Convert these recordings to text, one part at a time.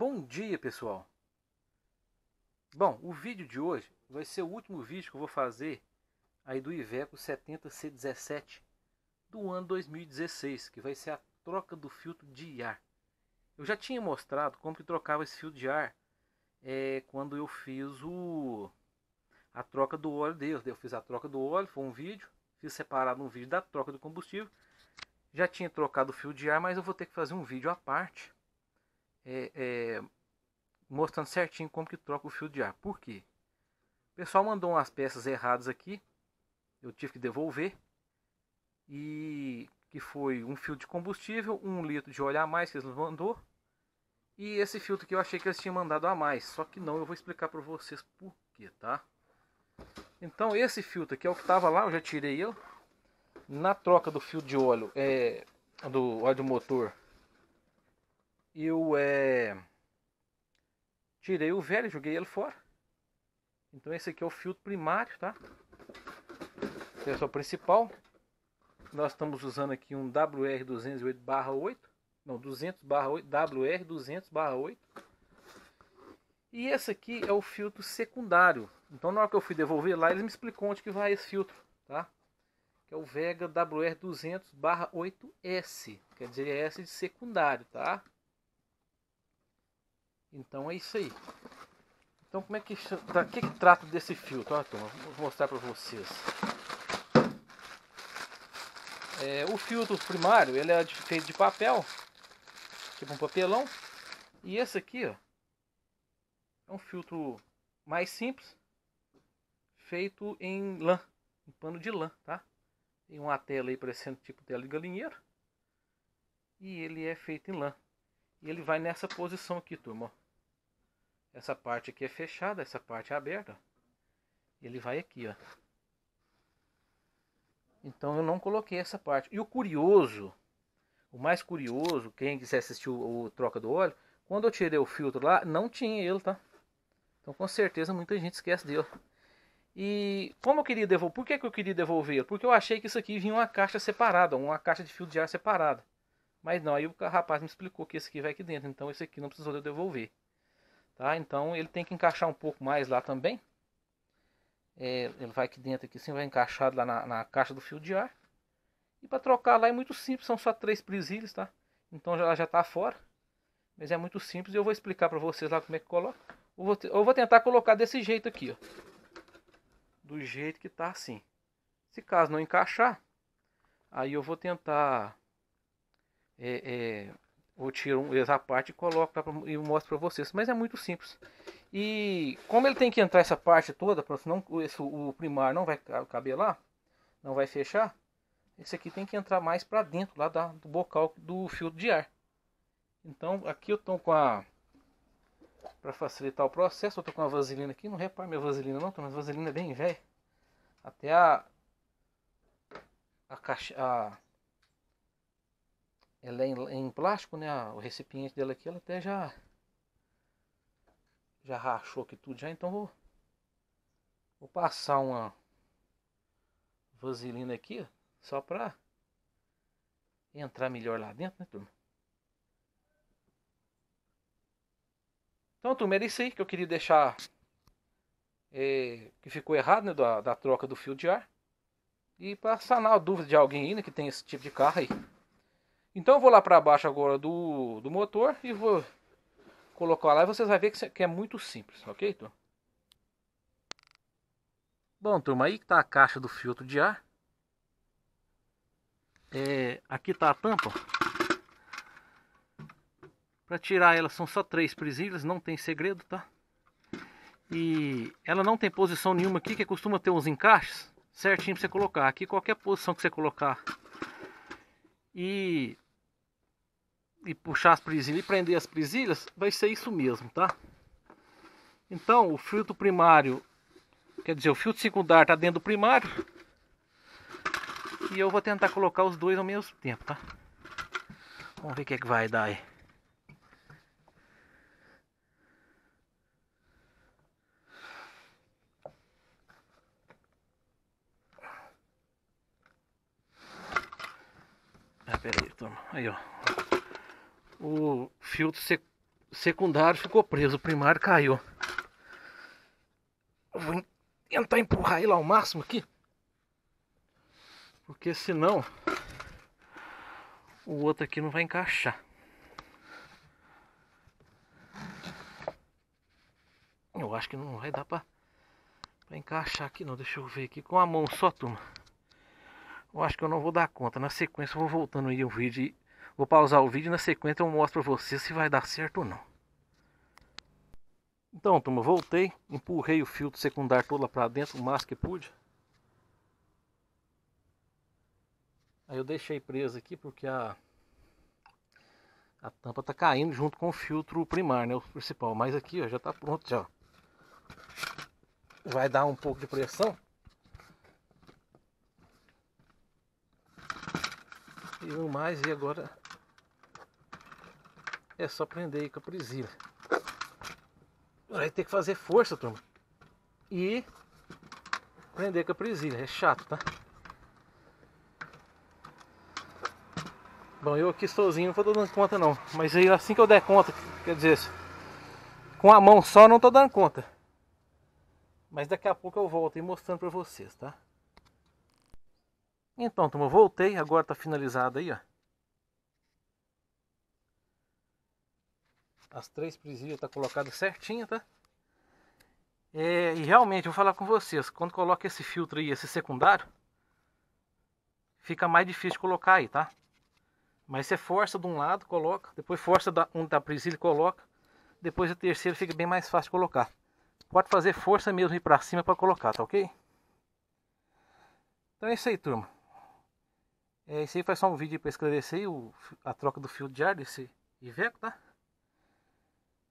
Bom dia, pessoal! Bom, o vídeo de hoje vai ser o último vídeo que eu vou fazer aí do Iveco 70C17 do ano 2016, que vai ser a troca do filtro de ar. Eu já tinha mostrado como que trocava esse filtro de ar é, quando eu fiz o a troca do óleo dele. Eu fiz a troca do óleo, foi um vídeo, fiz separado um vídeo da troca do combustível. Já tinha trocado o fio de ar, mas eu vou ter que fazer um vídeo à parte é, é, mostrando certinho como que troca o fio de ar. Por quê? O pessoal mandou umas peças erradas aqui, eu tive que devolver, e que foi um fio de combustível, um litro de óleo a mais que eles nos mandou, e esse filtro que eu achei que eles tinham mandado a mais, só que não, eu vou explicar para vocês por quê, tá? Então esse filtro aqui é o que estava lá, eu já tirei ele. Na troca do fio de óleo, é, do óleo do motor, eu é, tirei o velho, joguei ele fora. Então esse aqui é o filtro primário, tá? Esse é o principal. Nós estamos usando aqui um WR208/8, não, 200/8, WR200/8. E esse aqui é o filtro secundário. Então na hora que eu fui devolver lá, ele me explicou onde que vai esse filtro, tá? Que é o Vega WR200/8S, quer dizer, é esse de secundário, tá? Então é isso aí. Então como é que tá, que, que trata desse filtro? Olha, turma, vou mostrar para vocês. É, o filtro primário ele é feito de papel, tipo um papelão. E esse aqui, ó, é um filtro mais simples, feito em lã, em pano de lã, tá? Tem uma tela aí parecendo tipo tela de galinheiro. E ele é feito em lã. E ele vai nessa posição aqui, turma. Essa parte aqui é fechada, essa parte é aberta. Ele vai aqui, ó. Então eu não coloquei essa parte. E o curioso, o mais curioso, quem quiser assistir o, o Troca do Óleo, quando eu tirei o filtro lá, não tinha ele, tá? Então com certeza muita gente esquece dele. E como eu queria devolver, por que, que eu queria devolver? Porque eu achei que isso aqui vinha uma caixa separada, uma caixa de fio de ar separada. Mas não, aí o rapaz me explicou que esse aqui vai aqui dentro, então esse aqui não precisou de eu devolver. Tá? Então ele tem que encaixar um pouco mais lá também. É, ele vai aqui dentro aqui assim, vai encaixado lá na, na caixa do fio de ar. E para trocar lá é muito simples, são só três presilhas, tá? Então ela já está fora. Mas é muito simples e eu vou explicar para vocês lá como é que coloca. Eu vou, eu vou tentar colocar desse jeito aqui, ó. Do jeito que está assim. Se caso não encaixar, aí eu vou tentar é, é, Vou tirar um, essa parte e coloco pra, e mostro para vocês. Mas é muito simples. E como ele tem que entrar essa parte toda, para senão esse, o primário não vai caber lá, não vai fechar, esse aqui tem que entrar mais para dentro lá da, do bocal do filtro de ar. Então aqui eu estou com a para facilitar o processo, eu estou com a vaselina aqui, não repare minha vaselina não, tá, mas vaselina é bem velha. Até a a caixa a ela é em, em plástico, né? O recipiente dela aqui, ela até já já rachou aqui tudo já, então vou vou passar uma vaselina aqui, ó, só para entrar melhor lá dentro, né, turma? Então, turma, era isso aí que eu queria deixar é, que ficou errado, né, da, da troca do fio de ar. E para sanar a dúvida de alguém ainda né, que tem esse tipo de carro aí. Então eu vou lá para baixo agora do, do motor e vou colocar lá e vocês vão ver que é, é muito simples, ok? Turma? Bom, turma, aí que tá a caixa do filtro de ar. É, aqui tá a tampa. Para tirar ela são só três presilhas, não tem segredo, tá? E ela não tem posição nenhuma aqui, que costuma ter uns encaixes certinho para você colocar. Aqui qualquer posição que você colocar e, e puxar as presilhas e prender as presilhas, vai ser isso mesmo, tá? Então, o filtro primário, quer dizer, o filtro secundário está dentro do primário. E eu vou tentar colocar os dois ao mesmo tempo, tá? Vamos ver o que, é que vai dar aí. Ah, aí, toma. Aí, ó. O filtro sec secundário ficou preso, o primário caiu. Vou tentar empurrar ele ao máximo aqui. Porque senão o outro aqui não vai encaixar. Eu acho que não vai dar pra, pra encaixar aqui não. Deixa eu ver aqui com a mão só, turma. Eu acho que eu não vou dar conta. Na sequência eu vou voltando aí o vídeo. Vou pausar o vídeo e na sequência eu mostro pra você se vai dar certo ou não. Então, turma, voltei. Empurrei o filtro secundário todo lá pra dentro, o máximo que pude. Aí eu deixei preso aqui porque a a tampa tá caindo junto com o filtro primário, né, o principal. Mas aqui, ó, já tá pronto já. Vai dar um pouco de pressão. e no mais, e agora é só prender aí com a presilha. Vai ter que fazer força, turma. E prender com a presilha, é chato, tá? Bom, eu aqui sozinho não tô dando conta não, mas aí assim que eu der conta, quer dizer, com a mão só não tô dando conta. Mas daqui a pouco eu volto e mostrando pra vocês, tá? Então, turma, voltei. Agora está finalizado aí, ó. As três presilhas tá colocadas certinha, tá? É, e realmente, vou falar com vocês. Quando coloca esse filtro aí, esse secundário, fica mais difícil colocar aí, tá? Mas você força de um lado, coloca. Depois força da, um da e coloca. Depois a terceira fica bem mais fácil de colocar. Pode fazer força mesmo ir para cima para colocar, tá ok? Então é isso aí, turma. É, esse aí foi só um vídeo para esclarecer o, a troca do fio de ar desse Iveco, tá?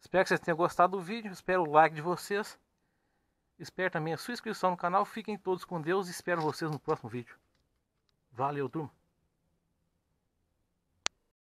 Espero que vocês tenham gostado do vídeo, espero o like de vocês. Espero também a sua inscrição no canal. Fiquem todos com Deus e espero vocês no próximo vídeo. Valeu, turma!